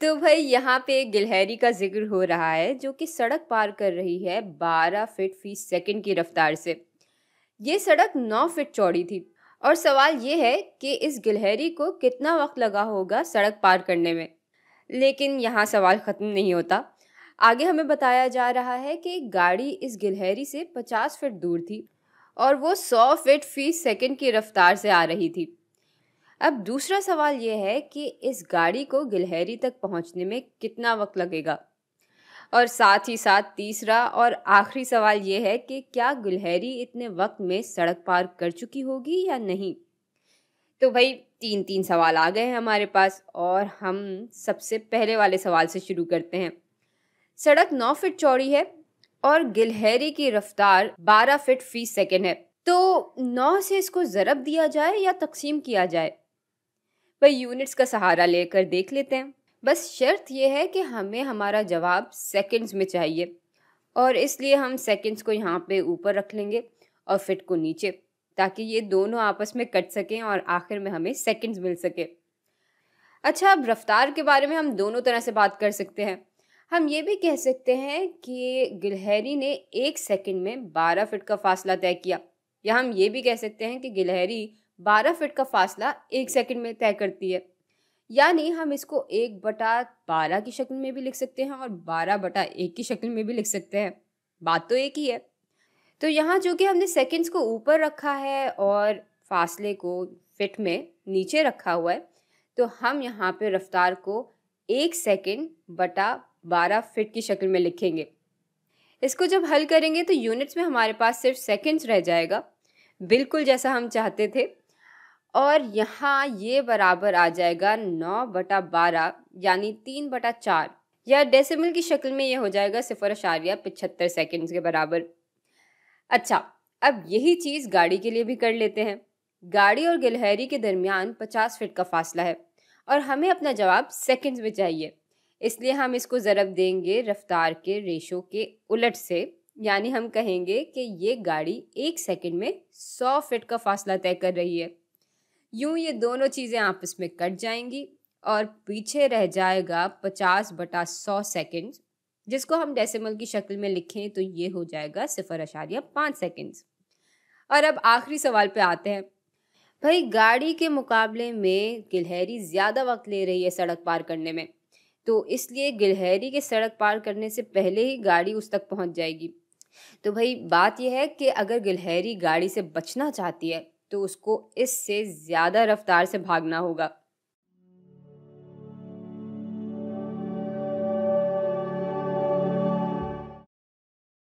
तो भाई यहाँ पे गिलहरी का जिक्र हो रहा है जो कि सड़क पार कर रही है 12 फीट फी सेकंड की रफ्तार से ये सड़क 9 फीट चौड़ी थी और सवाल ये है कि इस गिलहरी को कितना वक्त लगा होगा सड़क पार करने में लेकिन यहाँ सवाल ख़त्म नहीं होता आगे हमें बताया जा रहा है कि गाड़ी इस गिलहरी से 50 फीट दूर थी और वो 100 फीट फी सेकंड की रफ्तार से आ रही थी अब दूसरा सवाल यह है कि इस गाड़ी को गिलहरी तक पहुंचने में कितना वक्त लगेगा और साथ ही साथ तीसरा और आखिरी सवाल यह है कि क्या गिलहरी इतने वक्त में सड़क पार कर चुकी होगी या नहीं तो भाई तीन तीन सवाल आ गए हैं हमारे पास और हम सबसे पहले वाले सवाल से शुरू करते हैं सड़क नौ फिट चौड़ी है और गिलहरी की रफ्तार बारह फिट फी सेकेंड है तो नौ से इसको ज़रब दिया जाए या तकसीम किया जाए वह यूनिट्स का सहारा लेकर देख लेते हैं बस शर्त यह है कि हमें हमारा जवाब सेकंड्स में चाहिए और इसलिए हम सेकंड्स को यहाँ पे ऊपर रख लेंगे और फिट को नीचे ताकि ये दोनों आपस में कट सकें और आखिर में हमें सेकंड्स मिल सके अच्छा अब रफ्तार के बारे में हम दोनों तरह से बात कर सकते हैं हम ये भी कह सकते हैं कि गिलहरी ने एक सेकंड में बारह फिट का फासला तय किया या हम ये भी कह सकते हैं कि गिलहरी बारह फिट का फासला एक सेकंड में तय करती है यानी हम इसको एक बटा बारह की शक्ल में भी लिख सकते हैं और बारह बटा एक की शक्ल में भी लिख सकते हैं बात तो एक ही है तो यहाँ जो कि हमने सेकंड्स को ऊपर रखा है और फासले को फिट में नीचे रखा हुआ है तो हम यहाँ पे रफ्तार को एक सेकंड बटा बारह फिट की शक्ल में लिखेंगे इसको जब हल करेंगे तो यूनिट्स में हमारे पास सिर्फ सेकेंड्स रह जाएगा बिल्कुल जैसा हम चाहते थे और यहाँ ये बराबर आ जाएगा नौ बटा बारह यानी तीन बटा चार या डेसिमल की शक्ल में ये हो जाएगा सिफर अशारिया पिछहत्तर सेकेंड्स के बराबर अच्छा अब यही चीज़ गाड़ी के लिए भी कर लेते हैं गाड़ी और गिलहरी के दरमियान पचास फिट का फासला है और हमें अपना जवाब सेकेंड्स में चाहिए इसलिए हम इसको ज़रब देंगे रफ्तार के रेशो के उलट से यानी हम कहेंगे कि ये गाड़ी एक सेकेंड में सौ फिट का फासला तय कर रही है यूं ये दोनों चीज़ें आपस में कट जाएंगी और पीछे रह जाएगा पचास बटा सौ सेकेंड्स जिसको हम डेसिमल की शक्ल में लिखें तो ये हो जाएगा सिफर अशारिया पाँच सेकेंड्स और अब आखिरी सवाल पे आते हैं भाई गाड़ी के मुकाबले में गिलहरी ज़्यादा वक्त ले रही है सड़क पार करने में तो इसलिए गिलहरी के सड़क पार करने से पहले ही गाड़ी उस तक पहुंच जाएगी तो भाई बात यह है कि अगर गिलहरी गाड़ी से बचना चाहती है तो उसको इससे ज़्यादा रफ्तार से भागना होगा